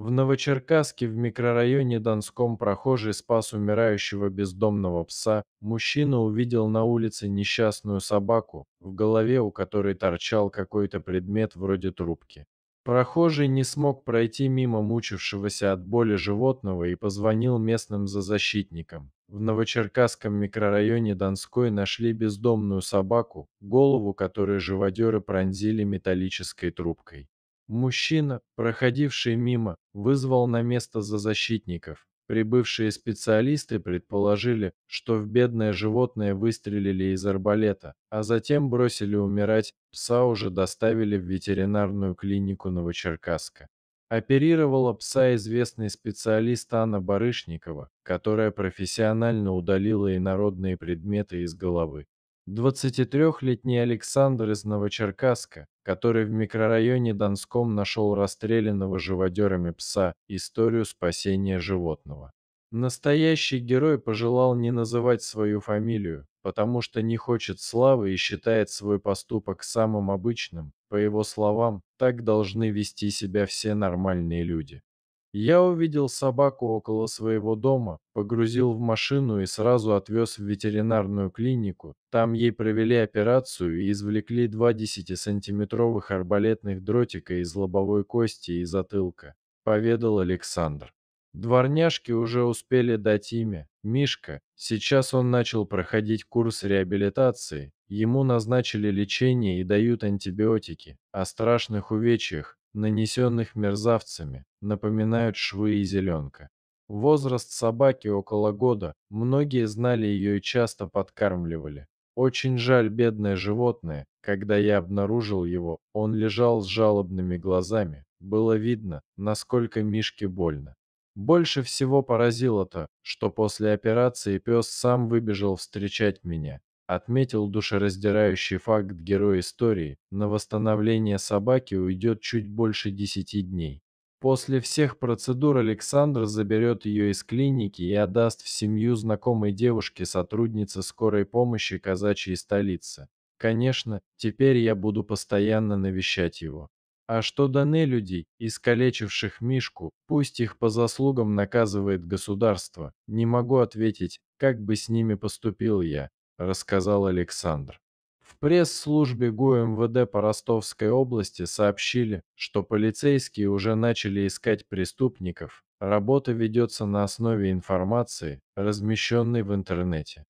В Новочеркасске в микрорайоне Донском прохожий спас умирающего бездомного пса. Мужчина увидел на улице несчастную собаку, в голове у которой торчал какой-то предмет вроде трубки. Прохожий не смог пройти мимо мучившегося от боли животного и позвонил местным за защитником. В Новочеркасском микрорайоне Донской нашли бездомную собаку, голову которой живодеры пронзили металлической трубкой. Мужчина, проходивший мимо, вызвал на место за защитников. Прибывшие специалисты предположили, что в бедное животное выстрелили из арбалета, а затем бросили умирать, пса уже доставили в ветеринарную клинику Новочеркасска. Оперировала пса известный специалист Анна Барышникова, которая профессионально удалила инородные предметы из головы. 23-летний Александр из Новочеркасска, который в микрорайоне Донском нашел расстрелянного живодерами пса историю спасения животного. Настоящий герой пожелал не называть свою фамилию, потому что не хочет славы и считает свой поступок самым обычным. По его словам, так должны вести себя все нормальные люди. Я увидел собаку около своего дома, погрузил в машину и сразу отвез в ветеринарную клинику. Там ей провели операцию и извлекли два 10-сантиметровых арбалетных дротика из лобовой кости и затылка, поведал Александр. Дворняжки уже успели дать имя. Мишка. Сейчас он начал проходить курс реабилитации. Ему назначили лечение и дают антибиотики. О страшных увечьях, нанесенных мерзавцами, напоминают швы и зеленка. Возраст собаки около года, многие знали ее и часто подкармливали. Очень жаль бедное животное, когда я обнаружил его, он лежал с жалобными глазами, было видно, насколько Мишке больно. Больше всего поразило то, что после операции пес сам выбежал встречать меня отметил душераздирающий факт герой истории, на восстановление собаки уйдет чуть больше 10 дней. После всех процедур Александр заберет ее из клиники и отдаст в семью знакомой девушке сотрудницы скорой помощи казачьей столицы. Конечно, теперь я буду постоянно навещать его. А что даны людей, искалечивших Мишку, пусть их по заслугам наказывает государство. Не могу ответить, как бы с ними поступил я рассказал Александр. В пресс-службе ГУМВД по Ростовской области сообщили, что полицейские уже начали искать преступников. Работа ведется на основе информации, размещенной в интернете.